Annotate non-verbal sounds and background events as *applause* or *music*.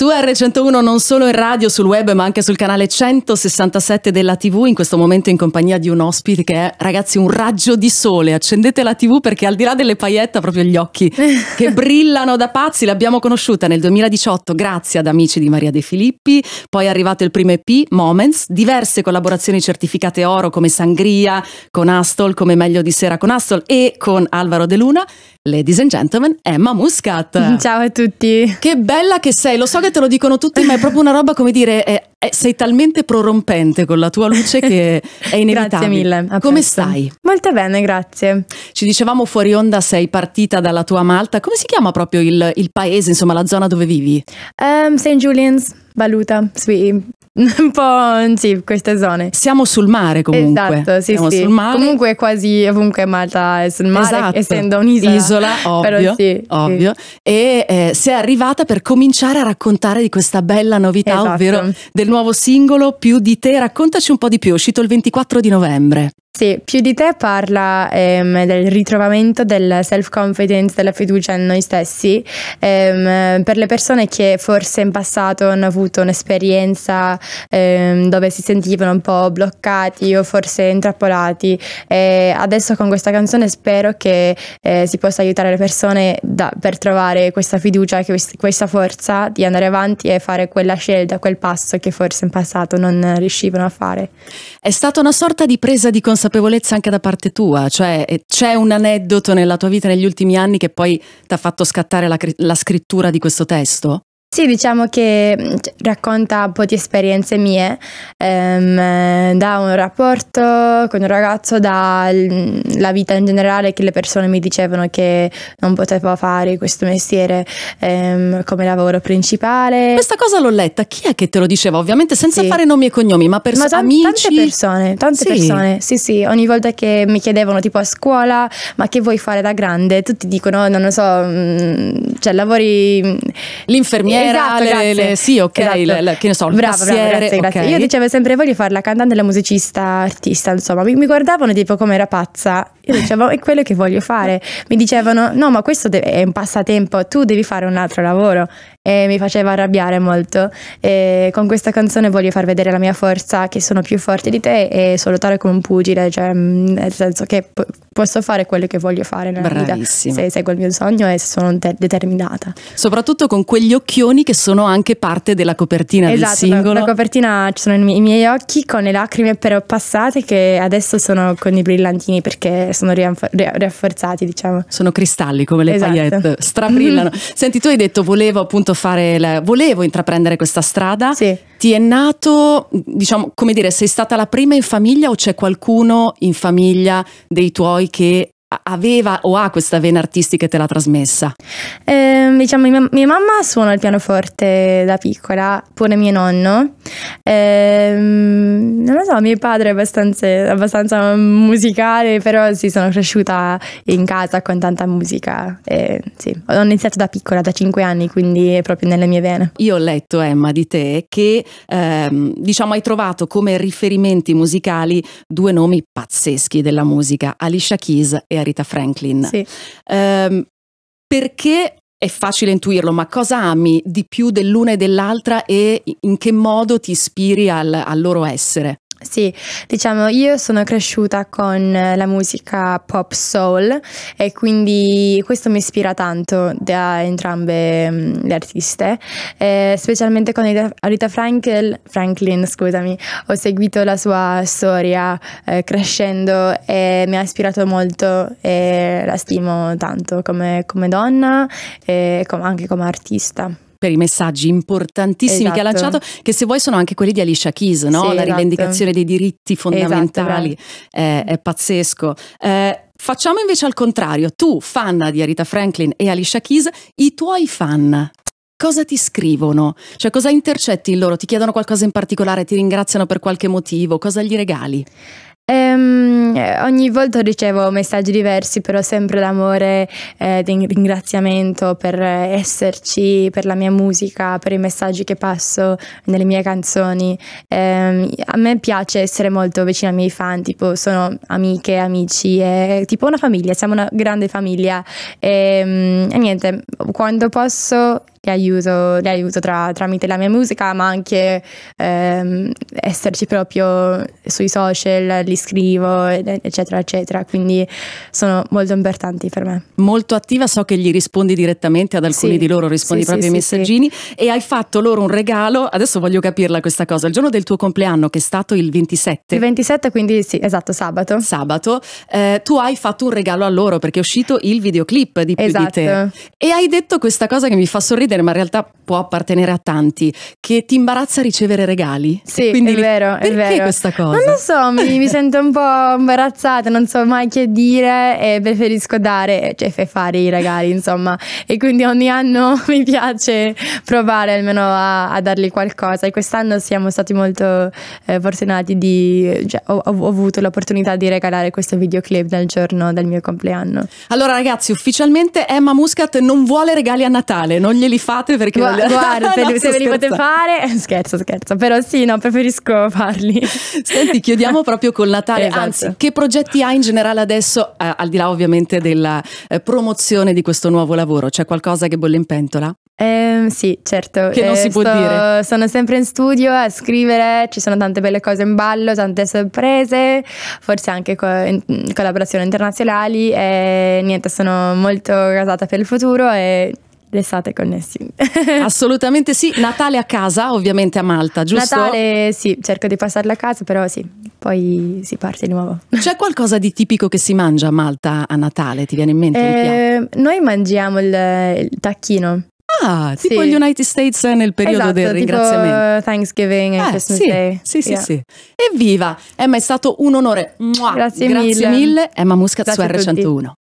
Su R101 non solo in radio, sul web, ma anche sul canale 167 della TV, in questo momento in compagnia di un ospite che è, ragazzi, un raggio di sole. Accendete la TV perché al di là delle paillette proprio gli occhi *laughs* che brillano da pazzi, l'abbiamo conosciuta nel 2018 grazie ad amici di Maria De Filippi, poi è arrivato il primo EP, Moments, diverse collaborazioni certificate oro come Sangria, con Astol, come Meglio di Sera con Astol e con Alvaro De Luna. Ladies and gentlemen, Emma Muscat. Ciao a tutti. Che bella che sei, lo so che poi te lo dicono tutti, ma è proprio una roba come dire, è, è, sei talmente prorompente con la tua luce che è *laughs* inevitabile. grazie mille. Come presto. stai? Molto bene, grazie. Ci dicevamo fuori onda sei partita dalla tua Malta, come si chiama proprio il, il paese, insomma la zona dove vivi? Um, ehm, St. Julian's. Valuta, sui *laughs* un po' sì, queste zone. Siamo sul mare comunque. Esatto, sì, Siamo sì. sul mare. Comunque quasi ovunque Malta è sul mare, esatto. essendo un'isola. Isola, *laughs* ovvio. Sì, ovvio. Sì. E eh, sei arrivata per cominciare a raccontare di questa bella novità, esatto. ovvero del nuovo singolo Più di te. Raccontaci un po' di più, è uscito il 24 di novembre. Sì, più di te parla ehm, del ritrovamento del self-confidence, della fiducia in noi stessi. Ehm, per le persone che forse in passato hanno avuto un'esperienza ehm, dove si sentivano un po' bloccati o forse intrappolati, e eh, adesso con questa canzone spero che eh, si possa aiutare le persone da, per trovare questa fiducia, questa forza di andare avanti e fare quella scelta, quel passo che forse in passato non riuscivano a fare. È stata una sorta di presa di consapevolezza consapevolezza anche da parte tua, cioè eh, c'è un aneddoto nella tua vita negli ultimi anni che poi ti ha fatto scattare la, la scrittura di questo testo? Sì, diciamo che mm, racconta un po' di esperienze mie, ehm, da un rapporto con un ragazzo, dalla mm, vita in generale che le persone mi dicevano che non potevo fare questo mestiere ehm, come lavoro principale. Questa cosa l'ho letta, chi è che te lo diceva? Ovviamente senza sì. fare nomi e cognomi, ma per ma t- amici? Tante persone, tante sì. persone, sì sì, ogni volta che mi chiedevano tipo a scuola, ma che vuoi fare da grande? Tutti dicono, non lo so, mm, cioè lavori... L'infermiera? era esatto, le, sì, ok, esatto. le, che ne so, il bravo, passiere, brava, grazie, okay. grazie. Io dicevo sempre voglio fare la cantante, la musicista, artista, insomma, mi, mi guardavano tipo come era pazza io dicevo, è quello che voglio fare. Mi dicevano, no, ma questo è un passatempo, tu devi fare un altro lavoro. E mi faceva arrabbiare molto. E con questa canzone voglio far vedere la mia forza, che sono più forte di te e sono tale come un pugile, cioè mm, nel senso che p- posso fare quello che voglio fare nella Bravissima. vita se seguo il mio sogno e sono de- determinata. Soprattutto con quegli occhioni che sono anche parte della copertina esatto, del singolo. Esatto, la copertina ci sono i miei occhi con le lacrime però passate che adesso sono con i brillantini perché sono rafforzati, diciamo. Sono cristalli come le esatto. paillette, *laughs* strabrillano. Senti, tu hai detto volevo appunto fare, la... volevo intraprendere questa strada. Sì. Ti è nato, diciamo, come dire, sei stata la prima in famiglia o c'è qualcuno in famiglia dei tuoi che ha, aveva o ha questa vena artistica e te l'ha trasmessa? Eh, diciamo, mia, mia, mamma suona il pianoforte da piccola, pure mio nonno. Eh, non lo so, mio padre è abbastanza, abbastanza, musicale, però sì, sono cresciuta in casa con tanta musica. Eh, sì. Ho iniziato da piccola, da 5 anni, quindi è proprio nelle mie vene. Io ho letto, Emma, di te che ehm, diciamo, hai trovato come riferimenti musicali due nomi pazzeschi della musica, Alicia Keys e Arita Aretha Franklin. Sì. Um, perché è facile intuirlo, ma cosa ami di più dell'una e dell'altra e in che modo ti ispiri al, al loro essere? Sì, diciamo io sono cresciuta con la musica pop soul e quindi questo mi ispira tanto da entrambe mm, le artiste, eh, specialmente con Rita Frankel, Franklin, scusami, ho seguito la sua storia eh, crescendo e mi ha ispirato molto e la stimo tanto come, come donna e come, anche come artista per i messaggi importantissimi esatto. che ha esatto. lanciato, che se vuoi sono anche quelli di Alicia Keys, no? sì, la esatto. rivendicazione dei diritti esatto, fondamentali, esatto, è, è, pazzesco. Eh, facciamo invece al contrario, tu, fan di Arita Franklin e Alicia Keys, i tuoi fan cosa ti scrivono? Cioè cosa intercetti in loro? Ti chiedono qualcosa in particolare? Ti ringraziano per qualche motivo? Cosa gli regali? Ehm, ogni volta ricevo messaggi diversi, però sempre d'amore, eh, di ringraziamento per esserci, per la mia musica, per i messaggi che passo nelle mie canzoni. Ehm, a me piace essere molto vicino ai miei fan, tipo sono amiche, amici, è tipo una famiglia, siamo una grande famiglia. E, ehm, e niente, quando posso le aiuto, le aiuto tra, tramite la mia musica, ma anche ehm, esserci proprio sui social, li scrivo, eccetera, eccetera. Quindi sono molto importanti per me. Molto attiva, so che gli rispondi direttamente ad alcuni sì, di loro, rispondi sì, proprio ai sì, messaggini e hai fatto loro un regalo. Adesso voglio capirla questa cosa. Il giorno del tuo compleanno, che è stato il 27. Il 27, quindi sì, esatto, sabato. Sabato, eh, tu hai fatto un regalo a loro perché è uscito il videoclip di Più esatto. di te. E hai detto questa cosa che mi fa sorridere ridere, ma in realtà può appartenere a tanti, che ti imbarazza ricevere regali. Sì, Quindi, è vero, è vero. Perché questa cosa? Non lo so, mi, mi, sento un po' imbarazzata, non so mai che dire e preferisco dare, cioè fare i regali, insomma. E quindi ogni anno *laughs* mi piace provare almeno a, a dargli qualcosa. E quest'anno siamo stati molto eh, fortunati di... Cioè, ho, ho, avuto l'opportunità di regalare questo videoclip dal giorno del mio compleanno. Allora ragazzi, ufficialmente Emma Muscat non vuole regali a Natale, non glieli fate perché Gua- *laughs* guarda, se, no, se ve li potete fare, eh, scherzo, scherzo, però sì, no, preferisco *laughs* farli. Senti, chiudiamo proprio col Natale, *laughs* esatto. anzi, che progetti hai in generale adesso, eh, al di là ovviamente della eh, promozione di questo nuovo lavoro, c'è qualcosa che bolle in pentola? Eh, sì, certo. Che non eh, si sto, può dire. Sono sempre in studio a scrivere, ci sono tante belle cose in ballo, tante sorprese, forse anche co- in mm, collaborazioni internazionali e niente, sono molto casata per il futuro e restate connessi. *laughs* Assolutamente sì, Natale a casa, ovviamente a Malta, giusto? Natale sì, cerco di passarla a casa, però sì, poi si parte di nuovo. *laughs* C'è qualcosa di tipico che si mangia a Malta a Natale? Ti viene in mente eh, Noi mangiamo il, il tacchino. Ah, tipo sì. gli United States nel periodo esatto, del ringraziamento. Tipo Thanksgiving e eh, Christmas sì, Day. Sì, sì, yeah. sì. Evviva! Emma, è stato un onore. Mua, grazie, grazie mille. mille. Emma Muscat su R101.